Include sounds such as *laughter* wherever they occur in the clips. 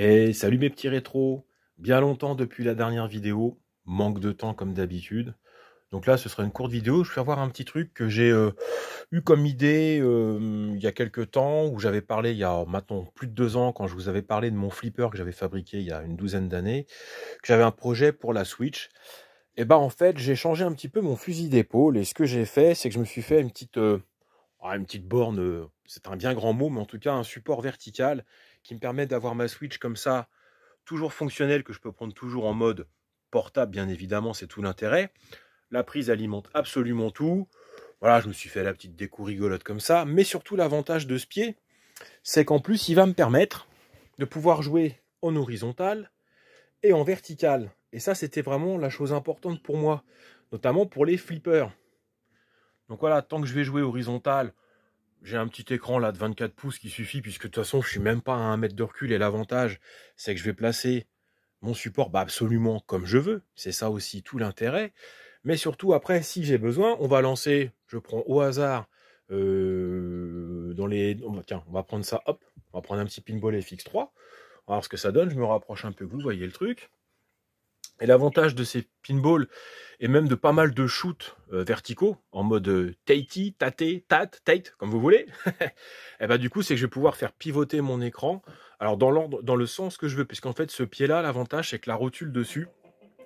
Et salut mes petits rétros Bien longtemps depuis la dernière vidéo, manque de temps comme d'habitude. Donc là, ce sera une courte vidéo. Je vais voir un petit truc que j'ai euh, eu comme idée euh, il y a quelques temps, où j'avais parlé il y a maintenant plus de deux ans, quand je vous avais parlé de mon flipper que j'avais fabriqué il y a une douzaine d'années, que j'avais un projet pour la Switch. Et eh bah ben, en fait, j'ai changé un petit peu mon fusil d'épaule. Et ce que j'ai fait, c'est que je me suis fait une petite, euh, ah, une petite borne. c'est un bien grand mot, mais en tout cas un support vertical qui me permet d'avoir ma Switch comme ça, toujours fonctionnelle, que je peux prendre toujours en mode portable, bien évidemment, c'est tout l'intérêt. La prise alimente absolument tout. Voilà, je me suis fait la petite déco rigolote comme ça. Mais surtout, l'avantage de ce pied, c'est qu'en plus, il va me permettre de pouvoir jouer en horizontal et en vertical. Et ça, c'était vraiment la chose importante pour moi, notamment pour les flippers. Donc voilà, tant que je vais jouer horizontal, j'ai un petit écran là de 24 pouces qui suffit puisque de toute façon je suis même pas à un mètre de recul et l'avantage c'est que je vais placer mon support bah, absolument comme je veux. C'est ça aussi tout l'intérêt. Mais surtout après si j'ai besoin on va lancer, je prends au hasard euh, dans les... Oh, bah, tiens on va prendre ça, hop, on va prendre un petit pinball FX3. On voir ce que ça donne, je me rapproche un peu, vous voyez le truc. Et l'avantage de ces pinballs, et même de pas mal de shoots euh, verticaux, en mode euh, tatey, Tate, tat, tate, comme vous voulez, *laughs* et eh ben du coup, c'est que je vais pouvoir faire pivoter mon écran, alors dans l'ordre, dans le sens que je veux, puisqu'en fait, ce pied-là, l'avantage, c'est que la rotule dessus,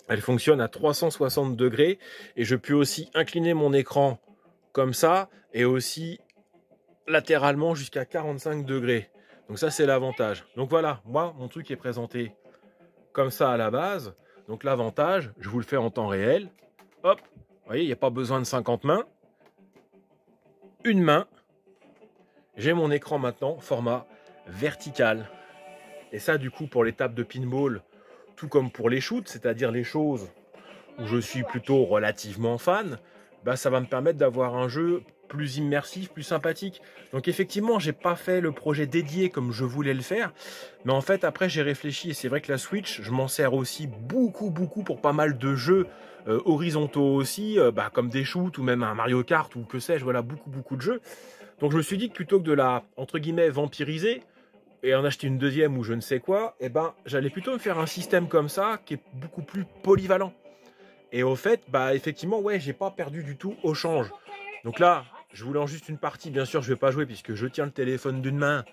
elle fonctionne à 360 degrés, et je peux aussi incliner mon écran comme ça, et aussi latéralement jusqu'à 45 degrés. Donc ça, c'est l'avantage. Donc voilà, moi, mon truc est présenté comme ça à la base. Donc l'avantage, je vous le fais en temps réel. Hop, vous voyez, il n'y a pas besoin de 50 mains. Une main. J'ai mon écran maintenant, format vertical. Et ça, du coup, pour l'étape de pinball, tout comme pour les shoots, c'est-à-dire les choses où je suis plutôt relativement fan, bah, ça va me permettre d'avoir un jeu plus immersif, plus sympathique. Donc effectivement, j'ai pas fait le projet dédié comme je voulais le faire, mais en fait après j'ai réfléchi et c'est vrai que la Switch, je m'en sers aussi beaucoup beaucoup pour pas mal de jeux euh, horizontaux aussi, euh, bah, comme des shoots ou même un Mario Kart ou que sais-je, voilà beaucoup beaucoup de jeux. Donc je me suis dit que plutôt que de la entre guillemets vampiriser, et en acheter une deuxième ou je ne sais quoi, eh ben, j'allais plutôt me faire un système comme ça qui est beaucoup plus polyvalent. Et au fait, bah effectivement, ouais, j'ai pas perdu du tout au change. Donc là, je voulais en juste une partie, bien sûr je vais pas jouer puisque je tiens le téléphone d'une main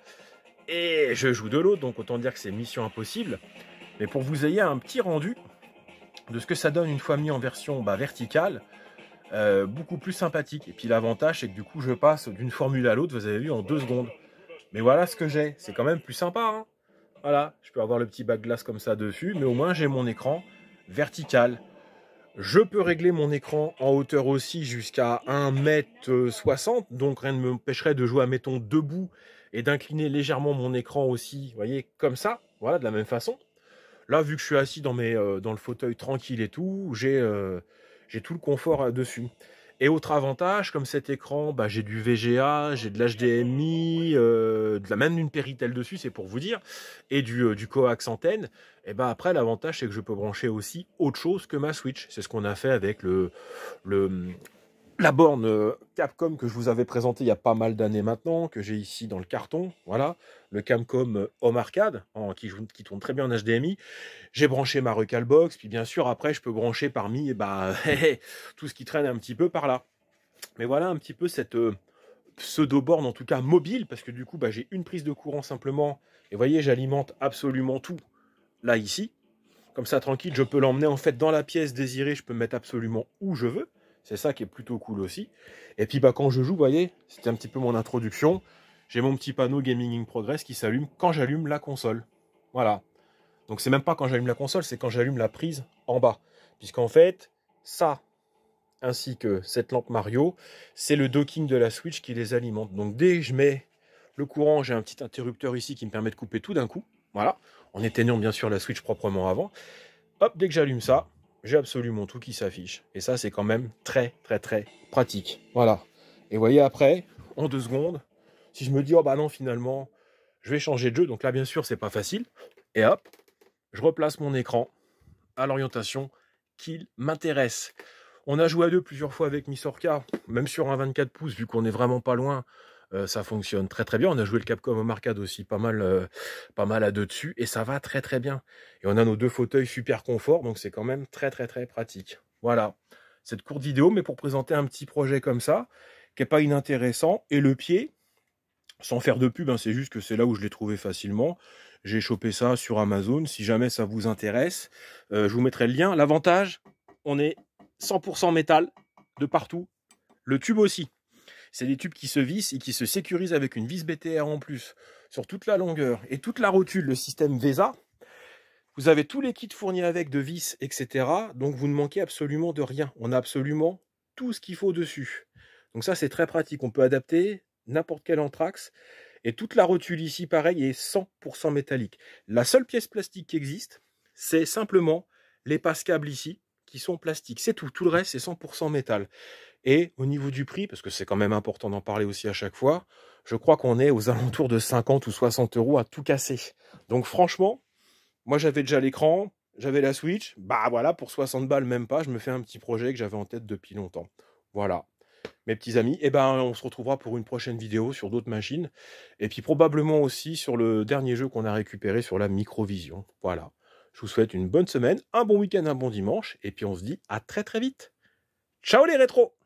et je joue de l'autre, donc autant dire que c'est mission impossible. Mais pour vous ayez un petit rendu de ce que ça donne une fois mis en version bah, verticale, euh, beaucoup plus sympathique. Et puis l'avantage c'est que du coup je passe d'une formule à l'autre, vous avez vu, en deux secondes. Mais voilà ce que j'ai, c'est quand même plus sympa. Hein. voilà, je peux avoir le petit bac glace comme ça dessus, mais au moins j'ai mon écran vertical. Je peux régler mon écran en hauteur aussi jusqu'à 1m60, donc rien ne m'empêcherait de jouer, à mettons, debout et d'incliner légèrement mon écran aussi, vous voyez, comme ça, voilà, de la même façon. Là, vu que je suis assis dans, mes, euh, dans le fauteuil tranquille et tout, j'ai euh, tout le confort euh, dessus. Et autre avantage, comme cet écran, bah, j'ai du VGA, j'ai de l'HDMI, euh, de la même une péritelle dessus, c'est pour vous dire, et euh, du, coax antenne. Et bah après, l'avantage, c'est que je peux brancher aussi autre chose que ma Switch. C'est ce qu'on a fait avec le, le, la borne euh, Capcom que je vous avais présentée il y a pas mal d'années maintenant, que j'ai ici dans le carton, voilà, le Camcom euh, Home Arcade, qui, tourne très bien en HDMI. J'ai branché ma Recalbox, puis bien sûr, après, je peux brancher parmi eh ben, *laughs* tout ce qui traîne un petit peu par là. Mais voilà un petit peu cette euh, pseudo-borne, en tout cas mobile, parce que du coup, bah, j'ai une prise de courant simplement, et voyez, j'alimente absolument tout là, ici. Comme ça, tranquille, je peux l'emmener en fait dans la pièce désirée, je peux mettre absolument où je veux. C'est ça qui est plutôt cool aussi. Et puis bah, quand je joue, vous voyez, c'était un petit peu mon introduction. J'ai mon petit panneau Gaming in Progress qui s'allume quand j'allume la console. Voilà. Donc c'est même pas quand j'allume la console, c'est quand j'allume la prise en bas. Puisqu'en fait, ça, ainsi que cette lampe Mario, c'est le docking de la Switch qui les alimente. Donc dès que je mets le courant, j'ai un petit interrupteur ici qui me permet de couper tout d'un coup. Voilà, en éteignant bien sûr la Switch proprement avant. Hop, dès que j'allume ça, j'ai absolument tout qui s'affiche. Et ça, c'est quand même très, très, très pratique. Voilà. Et vous voyez, après, en deux secondes, si je me dis, oh bah non, finalement, je vais changer de jeu. Donc là, bien sûr, c'est pas facile. Et hop, je replace mon écran à l'orientation qu'il m'intéresse. On a joué à deux plusieurs fois avec Misorca, même sur un 24 pouces, vu qu'on n'est vraiment pas loin ça fonctionne très très bien. On a joué le Capcom au Arcade aussi pas mal, pas mal à deux dessus et ça va très très bien. Et on a nos deux fauteuils super confort, donc c'est quand même très très très pratique. Voilà, cette courte vidéo, mais pour présenter un petit projet comme ça, qui n'est pas inintéressant. Et le pied, sans faire de pub, hein, c'est juste que c'est là où je l'ai trouvé facilement. J'ai chopé ça sur Amazon, si jamais ça vous intéresse. je vous mettrai le lien. L'avantage, on est 100% métal de partout. Le tube aussi. C'est des tubes qui se vissent et qui se sécurisent avec une vis BTR en plus sur toute la longueur et toute la rotule, le système VESA. Vous avez tous les kits fournis avec de vis, etc. Donc vous ne manquez absolument de rien. On a absolument tout ce qu'il faut dessus. Donc ça c'est très pratique. On peut adapter n'importe quel anthrax. Et toute la rotule ici, pareil, est 100% métallique. La seule pièce plastique qui existe, c'est simplement les passe-câbles ici, qui sont plastiques. C'est tout. Tout le reste, c'est 100% métal. Et au niveau du prix, parce que c'est quand même important d'en parler aussi à chaque fois, je crois qu'on est aux alentours de 50 ou 60 euros à tout casser. Donc franchement, moi j'avais déjà l'écran, j'avais la Switch, bah voilà, pour 60 balles même pas, je me fais un petit projet que j'avais en tête depuis longtemps. Voilà. Mes petits amis, et eh ben on se retrouvera pour une prochaine vidéo sur d'autres machines, et puis probablement aussi sur le dernier jeu qu'on a récupéré sur la Microvision. Voilà. Je vous souhaite une bonne semaine, un bon week-end, un bon dimanche, et puis on se dit à très très vite. Ciao les rétro.